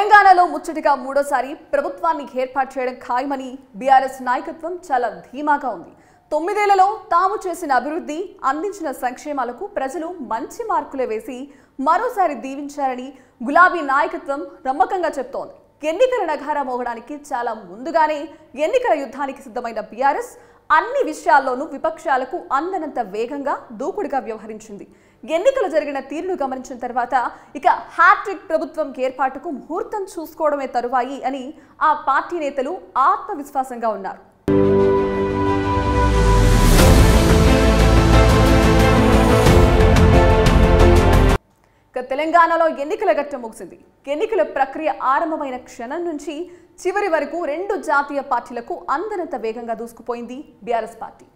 తెలంగాణలో ముచ్చటిగా మూడోసారి ప్రభుత్వాన్ని ఏర్పాటు చేయడం ఖాయమని బీఆర్ఎస్ నాయకత్వం చాలా ధీమాగా ఉంది తొమ్మిదేళ్లలో తాము చేసిన అభివృద్ధి అందించిన సంక్షేమాలకు ప్రజలు మంచి మార్కులే వేసి మరోసారి దీవించారని గులాబీ నాయకత్వం నమ్మకంగా చెప్తోంది ఎన్నికల నగారా మోగడానికి చాలా ముందుగానే ఎన్నికల యుద్ధానికి సిద్ధమైన బీఆర్ఎస్ అన్ని విషయాల్లోనూ విపక్షాలకు అందనంత వేగంగా దూకుడుగా వ్యవహరించింది ఎన్నికలు జరిగిన తీరును గమనించిన తర్వాత ఇక హ్యాట్రిక్ ప్రభుత్వం ఏర్పాటుకు ముహూర్తం చూసుకోవడమే తరువాయి అని ఆ పార్టీ నేతలు ఆత్మవిశ్వాసంగా ఉన్నారు తెలంగాణలో ఎన్నికల ఘట్టం ముగిసింది ఎన్నికల ప్రక్రియ ఆరంభమైన క్షణం నుంచి చివరి వరకు రెండు జాతీయ పార్టీలకు అందనంత వేగంగా దూసుకుపోయింది బీఆర్ఎస్ పార్టీ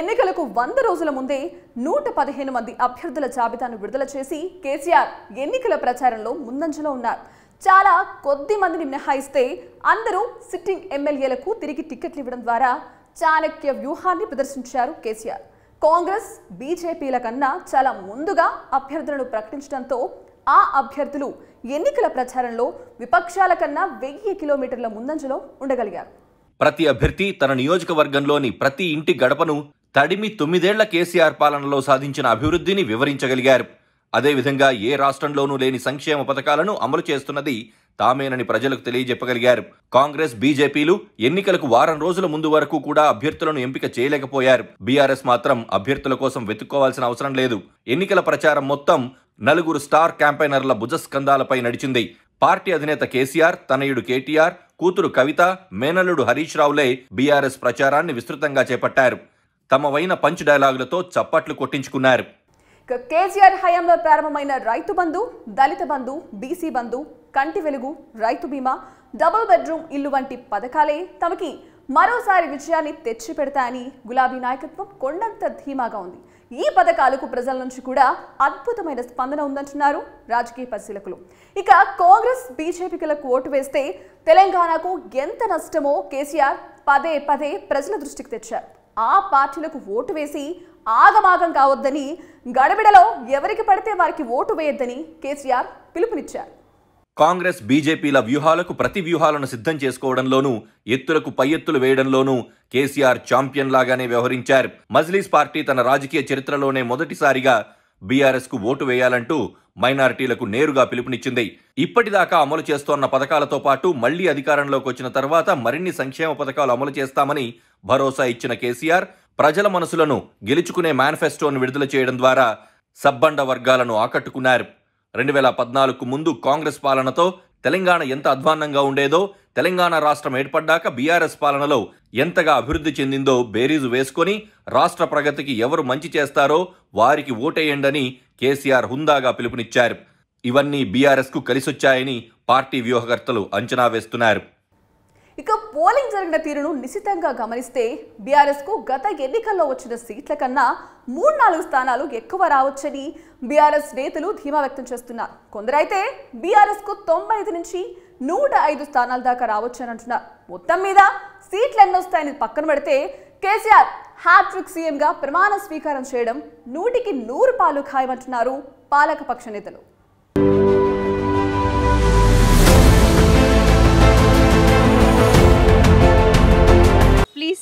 ఎన్నికలకు వంద రోజుల ముందే నూట పదిహేను మంది అభ్యర్థుల జాబితాను విడుదల చేసి కేసీఆర్ ఎన్నికల ప్రచారంలో ముందంజలో ఉన్నారు చాలా కొద్ది మందిని మినహాయిస్తే అందరూ సిట్టింగ్ ఎమ్మెల్యేలకు తిరిగి టికెట్లు ఇవ్వడం ద్వారా చాణక్య వ్యూహాన్ని ప్రదర్శించారు కేసీఆర్ కాంగ్రెస్ బీజేపీల కన్నా చాలా ముందుగా అభ్యర్థులను ప్రకటించడంతో ఆ అభ్యర్థులు ఎన్నికల ప్రచారంలో విపక్షాల కన్నా వెయ్యి కిలోమీటర్ల ముందంజలో ఉండగలిగారు ప్రతి అభ్యర్థి తన నియోజకవర్గంలోని ప్రతి ఇంటి గడపను తడిమి తొమ్మిదేళ్ల కేసీఆర్ పాలనలో సాధించిన అభివృద్ధిని వివరించగలిగారు అదేవిధంగా ఏ రాష్ట్రంలోనూ లేని సంక్షేమ పథకాలను అమలు చేస్తున్నది తామేనని ప్రజలకు తెలియజెప్పగలిగారు కాంగ్రెస్ బీజేపీలు ఎన్నికలకు వారం రోజుల ముందు వరకు కూడా అభ్యర్థులను ఎంపిక చేయలేకపోయారు బీఆర్ఎస్ మాత్రం అభ్యర్థుల కోసం వెతుక్కోవాల్సిన అవసరం లేదు ఎన్నికల ప్రచారం మొత్తం నలుగురు స్టార్ క్యాంపైనర్ల భుజస్కంధాలపై నడిచింది పార్టీ అధినేత కేసీఆర్ తనయుడు కేటీఆర్ కూతురు కవిత మేనల్లుడు హరీష్ రావులే బీఆర్ఎస్ ప్రచారాన్ని విస్తృతంగా చేపట్టారు తమ వైన పంచ్ డైలాగులతో చప్పట్లు కొట్టించుకున్నారు కేసీఆర్ హయాంలో ప్రారంభమైన రైతు బంధు దళిత బంధు బీసీ బంధు కంటి వెలుగు రైతు బీమా డబుల్ బెడ్రూమ్ ఇల్లు వంటి పథకాలే తమకి మరోసారి విజయాన్ని తెచ్చిపెడతాయని గులాబీ నాయకత్వం కొండంత ధీమాగా ఉంది ఈ పథకాలకు ప్రజల నుంచి కూడా అద్భుతమైన స్పందన ఉందంటున్నారు రాజకీయ పరిశీలకులు ఇక కాంగ్రెస్ బీజేపీలకు ఓటు వేస్తే తెలంగాణకు ఎంత నష్టమో కేసీఆర్ పదే పదే ప్రజల దృష్టికి తెచ్చారు ఆ పార్టీలకు ఓటు వేసి ఆగమాగం కావద్దని గడబిడలో ఎవరికి పడితే వారికి ఓటు వేయొద్దని కేసీఆర్ పిలుపునిచ్చారు కాంగ్రెస్ బీజేపీల వ్యూహాలకు ప్రతి వ్యూహాలను సిద్ధం చేసుకోవడంలోనూ ఎత్తులకు పై ఎత్తులు వేయడంలోనూ కేసీఆర్ ఛాంపియన్ లాగానే వ్యవహరించారు మజ్లీస్ పార్టీ తన రాజకీయ చరిత్రలోనే మొదటిసారిగా బీఆర్ఎస్కు ఓటు వేయాలంటూ మైనారిటీలకు నేరుగా పిలుపునిచ్చింది ఇప్పటిదాకా అమలు చేస్తోన్న పథకాలతో పాటు మళ్లీ అధికారంలోకి వచ్చిన తర్వాత మరిన్ని సంక్షేమ పథకాలు అమలు చేస్తామని భరోసా ఇచ్చిన కేసీఆర్ ప్రజల మనసులను గెలుచుకునే మేనిఫెస్టోను విడుదల చేయడం ద్వారా సబ్బండ వర్గాలను ఆకట్టుకున్నారు రెండు వేల పద్నాలుగుకు ముందు కాంగ్రెస్ పాలనతో తెలంగాణ ఎంత అధ్వాన్నంగా ఉండేదో తెలంగాణ రాష్ట్రం ఏర్పడ్డాక బీఆర్ఎస్ పాలనలో ఎంతగా అభివృద్ధి చెందిందో బేరీజు వేసుకొని రాష్ట్ర ప్రగతికి ఎవరు మంచి చేస్తారో వారికి ఓటేయండని కేసీఆర్ హుందాగా పిలుపునిచ్చారు ఇవన్నీ బీఆర్ఎస్కు కలిసొచ్చాయని పార్టీ వ్యూహకర్తలు అంచనా వేస్తున్నారు ఇక పోలింగ్ జరిగిన తీరును నిశితంగా గమనిస్తే బీఆర్ఎస్కు గత ఎన్నికల్లో వచ్చిన సీట్ల కన్నా మూడు నాలుగు స్థానాలు ఎక్కువ రావచ్చని బీఆర్ఎస్ నేతలు ధీమా వ్యక్తం చేస్తున్నారు కొందరైతే బీఆర్ఎస్కు తొంభై ఐదు నుంచి నూట ఐదు స్థానాల దాకా రావచ్చని అంటున్నారు మొత్తం మీద సీట్లు ఎన్నొస్తాయని పక్కన పెడితే కేసీఆర్ హ్యాట్రిక్ సీఎంగా ప్రమాణ స్వీకారం చేయడం నూటికి నూరు పాలు ఖాయమంటున్నారు పాలకపక్ష నేతలు